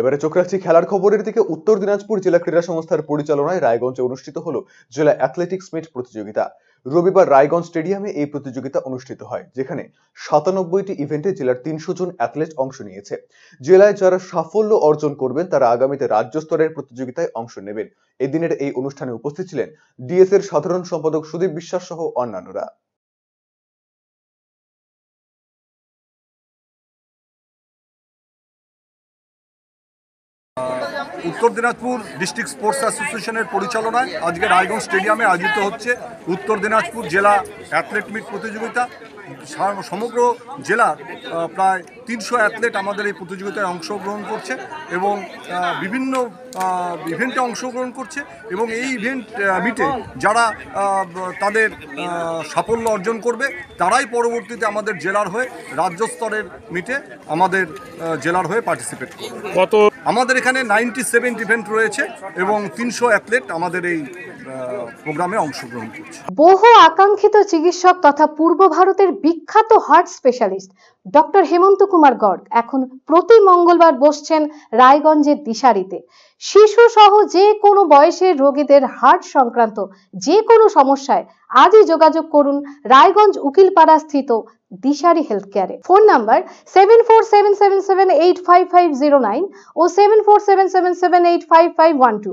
এবারে চোখ রাখছি খেলার খবরের দিকে উত্তর দিনাজপুর জেলা ক্রীড়া সংস্থার পরিচালনায় রায়গঞ্জে অনুষ্ঠিত হলো জেলা অ্যাথলেটিক্স মিট প্রতিযোগিতা রবিবার রায়গঞ্জ স্টেডিয়ামে এই প্রতিযোগিতা অনুষ্ঠিত হয় যেখানে সাতানব্বইটি ইভেন্টে জেলার তিনশো জন অ্যাথলেট অংশ নিয়েছে জেলায় যারা সাফল্য অর্জন করবেন তারা আগামীতে রাজ্য স্তরের প্রতিযোগিতায় অংশ নেবেন এদিনের এই অনুষ্ঠানে উপস্থিত ছিলেন ডিএস এর সাধারণ সম্পাদক সুদীপ বিশ্বাস সহ অন্যান্যরা উত্তর দিনাজপুর ডিস্ট্রিক্ট স্পোর্টস অ্যাসোসিয়েশনের পরিচালনায় আজকে রায়গঞ্জ স্টেডিয়ামে আয়োজিত হচ্ছে উত্তর দিনাজপুর জেলা অ্যাথলেট প্রতিযোগিতা সমগ্র জেলার প্রায় তিনশো অ্যাথলেট আমাদের এই প্রতিযোগিতায় অংশগ্রহণ করছে এবং বিভিন্ন ইভেন্টে অংশগ্রহণ করছে এবং এই ইভেন্ট মিটে যারা তাদের সাফল্য অর্জন করবে তারাই পরবর্তীতে আমাদের জেলার হয়ে রাজ্য স্তরের মিটে আমাদের জেলার হয়ে পার্টিসিপেট করবে কত আমাদের এখানে নাইনটি সেভেন ইভেন্ট রয়েছে এবং তিনশো অ্যাথলেট আমাদের এই প্রোগ্রামে অংশগ্রহণ করছে বহু আকাঙ্ক্ষিত চিকিৎসক তথা পূর্ব ভারতের বিখ্যাত heart specialist doctor Hemanta Kumar Garg এখন প্রতি মঙ্গলবার বসছেন রায়গঞ্জের দিশারিতে শিশু সহ যে কোনো বয়সের রোগীদের হার্ট সংক্রান্ত যে কোনো সমস্যায় আজই যোগাযোগ করুন রায়গঞ্জ উকিলপাড়া স্থিত দিশারি হেলথ কেয়ারে phone number seven four seven seven seven eight five five zero nine ও seven four seven seven seven eight five five one two